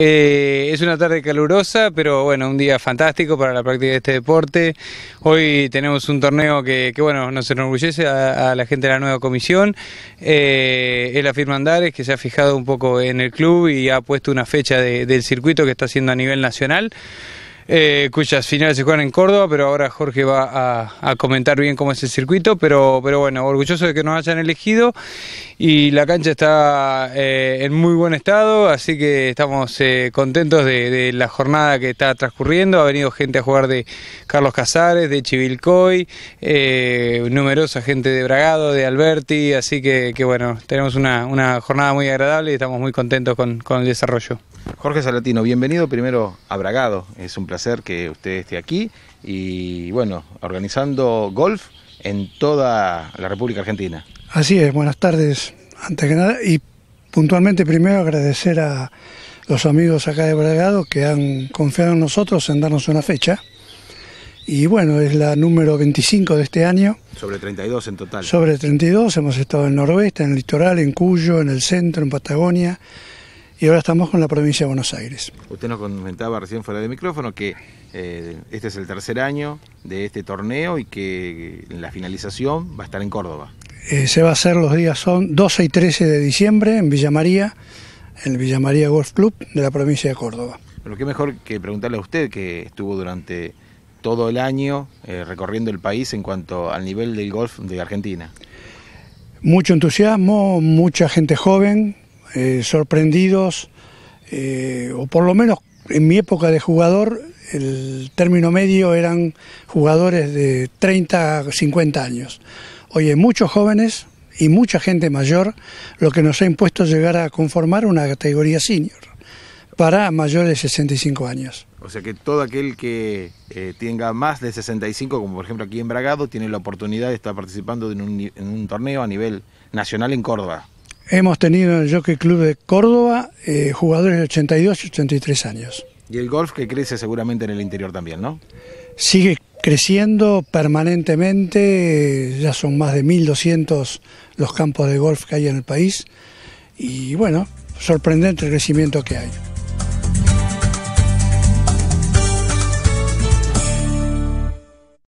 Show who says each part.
Speaker 1: Eh, es una tarde calurosa, pero bueno, un día fantástico para la práctica de este deporte. Hoy tenemos un torneo que, que bueno, nos enorgullece a, la gente de la nueva comisión. Eh, es la Andares que se ha fijado un poco en el club y ha puesto una fecha del circuito que está haciendo a nivel nacional eh, cuyas finales se juegan en Córdoba, pero ahora Jorge va a, comentar bien cómo es el circuito, pero, pero bueno, orgulloso de que nos hayan elegido y la cancha está eh, en muy buen estado, así que estamos eh, contentos de, la jornada que está transcurriendo, ha venido gente a jugar de Carlos Casares, de Chivilcoy, eh, numerosa gente de Bragado, de Alberti, así que, bueno, tenemos una, jornada muy agradable y estamos muy contentos con, con el desarrollo.
Speaker 2: Jorge Salatino, bienvenido primero a Bragado, es un hacer que usted esté aquí y bueno, organizando golf en toda la República Argentina.
Speaker 3: Así es, buenas tardes. Antes que nada, y puntualmente primero agradecer a los amigos acá de Bragado que han confiado en nosotros en darnos una fecha. Y bueno, es la número 25 de este año.
Speaker 2: Sobre 32 en total. Sobre
Speaker 3: 32, hemos estado en el noroeste, en el litoral, en Cuyo, en el centro, en Patagonia, y ahora estamos con la provincia de Buenos Aires.
Speaker 2: Usted nos comentaba recién fuera de micrófono que eh, este es el tercer año de este torneo y que la finalización va a estar en Córdoba.
Speaker 3: Eh, se va a hacer los días son 12 y 13 de diciembre en Villa María, en el Villa María Golf Club de la provincia de Córdoba.
Speaker 2: Pero qué mejor que preguntarle a usted que estuvo durante todo el año eh, recorriendo el país en cuanto al nivel del golf de Argentina.
Speaker 3: Mucho entusiasmo, mucha gente joven, eh, sorprendidos, eh, o por lo menos en mi época de jugador, el término medio eran jugadores de 30, 50 años. Hoy muchos jóvenes y mucha gente mayor, lo que nos ha impuesto es llegar a conformar una categoría senior para mayores de 65 años.
Speaker 2: O sea que todo aquel que eh, tenga más de 65, como por ejemplo aquí en Bragado, tiene la oportunidad de estar participando en un torneo a nivel nacional en Córdoba.
Speaker 3: Hemos tenido en el Jockey Club de Córdoba eh, jugadores de 82 y 83 años.
Speaker 2: Y el golf que crece seguramente en el interior también, ¿no?
Speaker 3: Sigue creciendo permanentemente, eh, ya son más de 1.200 los campos de golf que hay en el país y bueno, sorprendente el crecimiento que hay.